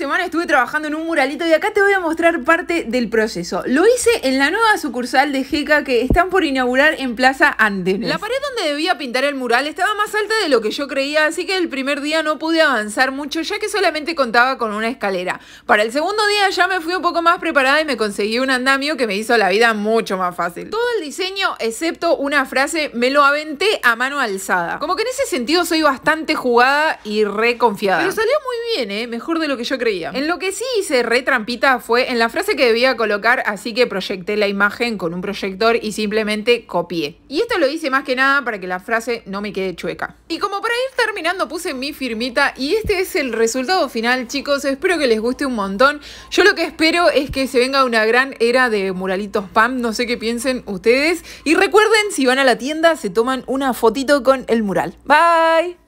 semana estuve trabajando en un muralito y acá te voy a mostrar parte del proceso. Lo hice en la nueva sucursal de GECA que están por inaugurar en Plaza Andenes. La pared donde debía pintar el mural estaba más alta de lo que yo creía, así que el primer día no pude avanzar mucho ya que solamente contaba con una escalera. Para el segundo día ya me fui un poco más preparada y me conseguí un andamio que me hizo la vida mucho más fácil. Todo el diseño, excepto una frase, me lo aventé a mano alzada. Como que en ese sentido soy bastante jugada y reconfiada Pero salió muy bien, ¿eh? Mejor de lo que yo creía en lo que sí hice re trampita fue en la frase que debía colocar, así que proyecté la imagen con un proyector y simplemente copié. Y esto lo hice más que nada para que la frase no me quede chueca. Y como para ir terminando puse mi firmita y este es el resultado final, chicos. Espero que les guste un montón. Yo lo que espero es que se venga una gran era de muralitos Pam. no sé qué piensen ustedes. Y recuerden, si van a la tienda, se toman una fotito con el mural. Bye.